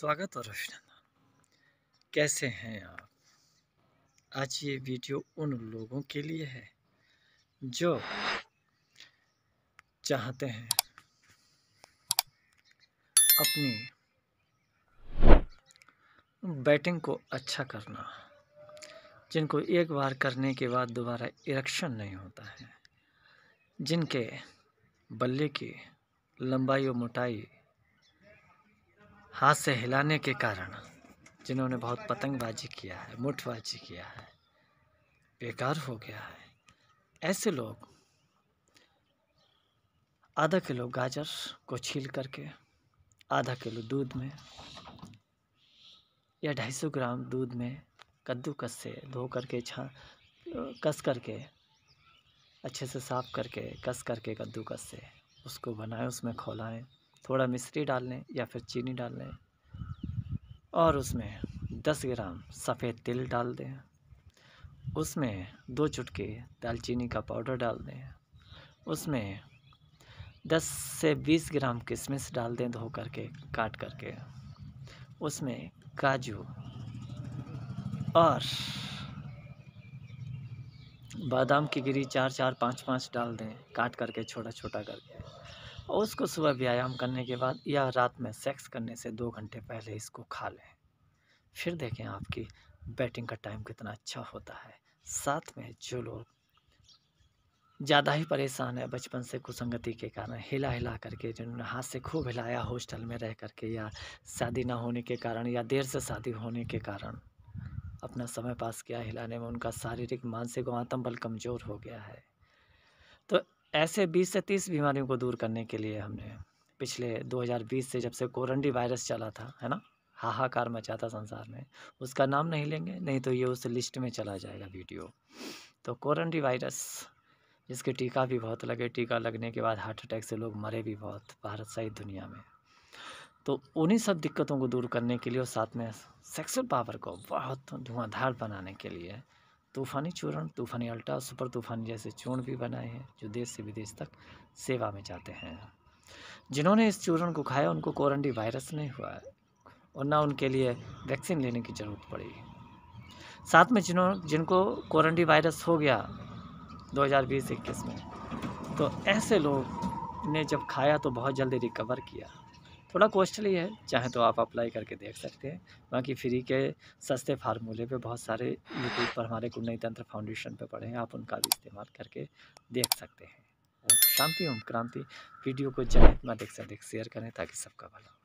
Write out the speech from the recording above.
स्वागत और अभिनंदन कैसे हैं आप आज ये वीडियो उन लोगों के लिए है जो चाहते हैं अपनी बैटिंग को अच्छा करना जिनको एक बार करने के बाद दोबारा इरेक्शन नहीं होता है जिनके बल्ले की लंबाई और मोटाई हाथ से हिलाने के कारण जिन्होंने बहुत पतंगबाजी किया है मुठबाजी किया है बेकार हो गया है ऐसे लोग आधा किलो गाजर को छील करके आधा किलो दूध में या ढाई सौ ग्राम दूध में कद्दूकस से धो करके छा कस करके अच्छे से साफ़ करके कस करके कद्दूकस से उसको बनाएं उसमें खोलाएं थोड़ा मिश्री डाल लें या फिर चीनी डाल लें और उसमें दस ग्राम सफ़ेद तिल डाल दें उसमें दो चुटके दालचीनी का पाउडर डाल दें उसमें दस से बीस ग्राम किशमिश डाल दें धो करके काट करके उसमें काजू और बादाम की गिरी चार चार पाँच पाँच डाल दें काट करके छोटा छोटा करके और उसको सुबह व्यायाम करने के बाद या रात में सेक्स करने से दो घंटे पहले इसको खा लें फिर देखें आपकी बैटिंग का टाइम कितना अच्छा होता है साथ में जो लोग ज़्यादा ही परेशान है बचपन से कुसंगति के कारण हिला हिला करके जिन्होंने हाथ से खूब हिलाया हॉस्टल में रह करके या शादी ना होने के कारण या देर से शादी होने के कारण अपना समय पास किया हिलाने में उनका शारीरिक मानसिक और आत्म बल कमज़ोर हो गया है तो ऐसे 20 से 30 बीमारियों को दूर करने के लिए हमने पिछले 2020 से जब से कोरंडी वायरस चला था है ना हाहाकार मचा था संसार में उसका नाम नहीं लेंगे नहीं तो ये उस लिस्ट में चला जाएगा वीडियो तो कोरंडी वायरस जिसके टीका भी बहुत लगे टीका लगने के बाद हार्ट अटैक से लोग मरे भी बहुत भारत सहित दुनिया में तो उन्हीं सब दिक्कतों को दूर करने के लिए और साथ में सेक्सुअल पावर को बहुत धुआंधार बनाने के लिए तूफ़ानी चूर्ण तूफ़ानी अल्टा सुपर तूफ़ानी जैसे चूर्ण भी बनाए हैं जो देश से विदेश तक सेवा में जाते हैं जिन्होंने इस चूर्ण को खाया उनको कोरंडी वायरस नहीं हुआ है और ना उनके लिए वैक्सीन लेने की ज़रूरत पड़ी साथ में जिन्हों जिनको कोरंडी वायरस हो गया 2020 हज़ार में तो ऐसे लोग ने जब खाया तो बहुत जल्दी रिकवर किया थोड़ा कॉस्टली है चाहे तो आप अप्लाई करके देख सकते हैं बाकी फ्री के सस्ते फार्मूले पे बहुत सारे यूट्यूब पर हमारे कुंडली तंत्र फाउंडेशन पे पढ़े हैं आप उनका भी इस्तेमाल करके देख सकते हैं शांति ओम क्रांति वीडियो को जहाँ अधिक से अधिक शेयर करें ताकि सबका भला